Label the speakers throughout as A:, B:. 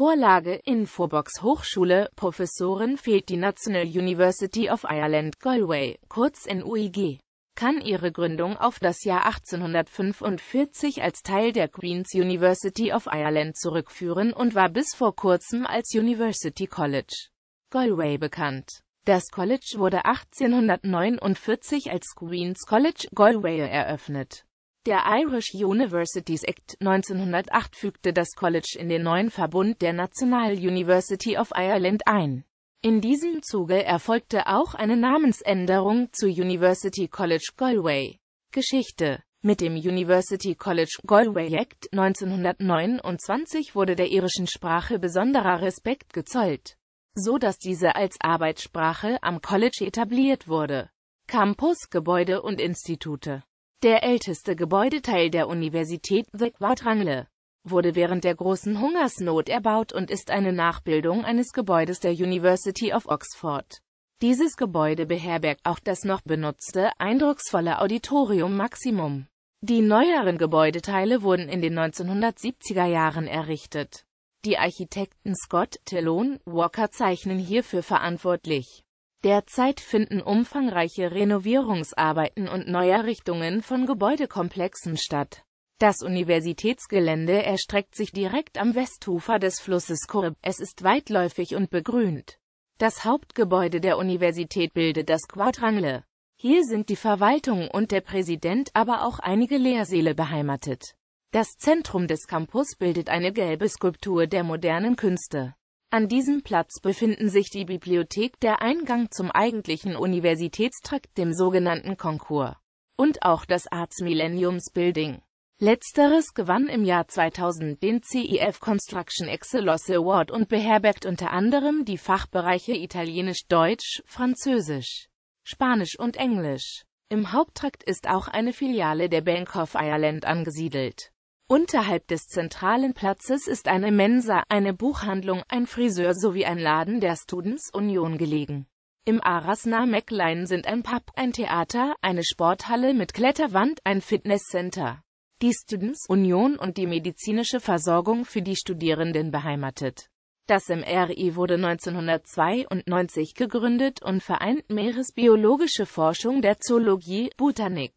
A: Vorlage Infobox Hochschule, Professorin fehlt die National University of Ireland, Galway, kurz NUIG. Kann ihre Gründung auf das Jahr 1845 als Teil der Queen's University of Ireland zurückführen und war bis vor kurzem als University College, Galway bekannt. Das College wurde 1849 als Queen's College, Galway eröffnet. Der Irish Universities Act 1908 fügte das College in den neuen Verbund der National University of Ireland ein. In diesem Zuge erfolgte auch eine Namensänderung zu University College Galway. Geschichte Mit dem University College Galway Act 1929 wurde der irischen Sprache besonderer Respekt gezollt, so dass diese als Arbeitssprache am College etabliert wurde. Campus, Gebäude und Institute der älteste Gebäudeteil der Universität, The Quadrangle, wurde während der großen Hungersnot erbaut und ist eine Nachbildung eines Gebäudes der University of Oxford. Dieses Gebäude beherbergt auch das noch benutzte, eindrucksvolle Auditorium Maximum. Die neueren Gebäudeteile wurden in den 1970er Jahren errichtet. Die Architekten Scott, Tillon, Walker zeichnen hierfür verantwortlich. Derzeit finden umfangreiche Renovierungsarbeiten und Neuerrichtungen von Gebäudekomplexen statt. Das Universitätsgelände erstreckt sich direkt am Westufer des Flusses Kurb, es ist weitläufig und begrünt. Das Hauptgebäude der Universität bildet das Quadrangle. Hier sind die Verwaltung und der Präsident, aber auch einige Lehrsäle beheimatet. Das Zentrum des Campus bildet eine gelbe Skulptur der modernen Künste. An diesem Platz befinden sich die Bibliothek, der Eingang zum eigentlichen Universitätstrakt, dem sogenannten Konkurs, und auch das Arts Millenniums Building. Letzteres gewann im Jahr 2000 den CEF Construction Excellence Award und beherbergt unter anderem die Fachbereiche Italienisch, Deutsch, Französisch, Spanisch und Englisch. Im Haupttrakt ist auch eine Filiale der Bank of Ireland angesiedelt. Unterhalb des zentralen Platzes ist eine Mensa, eine Buchhandlung, ein Friseur sowie ein Laden der Students Union gelegen. Im Arasna Meklein sind ein Pub, ein Theater, eine Sporthalle mit Kletterwand, ein Fitnesscenter, die Students Union und die medizinische Versorgung für die Studierenden beheimatet. Das MRI wurde 1992 gegründet und vereint meeresbiologische Forschung der Zoologie, Botanik,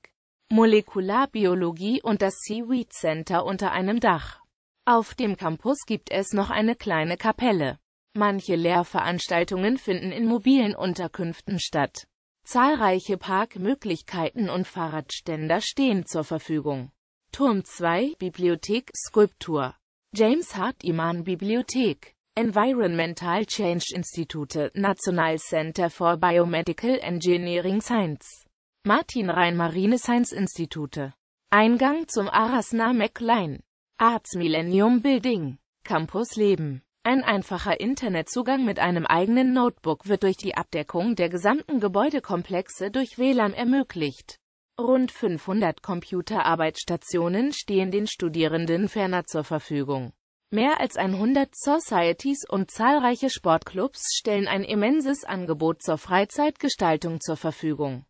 A: Molekularbiologie und das Seaweed Center unter einem Dach. Auf dem Campus gibt es noch eine kleine Kapelle. Manche Lehrveranstaltungen finden in mobilen Unterkünften statt. Zahlreiche Parkmöglichkeiten und Fahrradständer stehen zur Verfügung. Turm 2 Bibliothek Skulptur James Hart Iman Bibliothek Environmental Change Institute National Center for Biomedical Engineering Science Martin Rhein Marine Science Institute. Eingang zum Arasnamek Line. Arts Millennium Building. Campus Leben. Ein einfacher Internetzugang mit einem eigenen Notebook wird durch die Abdeckung der gesamten Gebäudekomplexe durch WLAN ermöglicht. Rund 500 Computerarbeitsstationen stehen den Studierenden ferner zur Verfügung. Mehr als 100 Societies und zahlreiche Sportclubs stellen ein immenses Angebot zur Freizeitgestaltung zur Verfügung.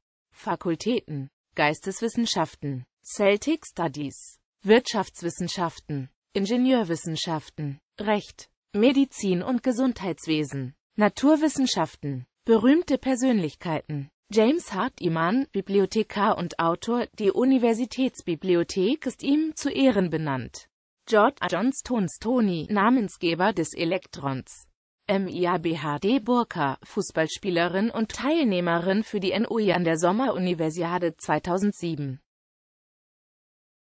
A: Fakultäten, Geisteswissenschaften, Celtic Studies, Wirtschaftswissenschaften, Ingenieurwissenschaften, Recht, Medizin und Gesundheitswesen, Naturwissenschaften, berühmte Persönlichkeiten. James Hart Iman, Bibliothekar und Autor, die Universitätsbibliothek ist ihm zu Ehren benannt. George Johnstone Stoney, Namensgeber des Elektrons. MIABHD Burka, Fußballspielerin und Teilnehmerin für die NOI an der Sommeruniversiade 2007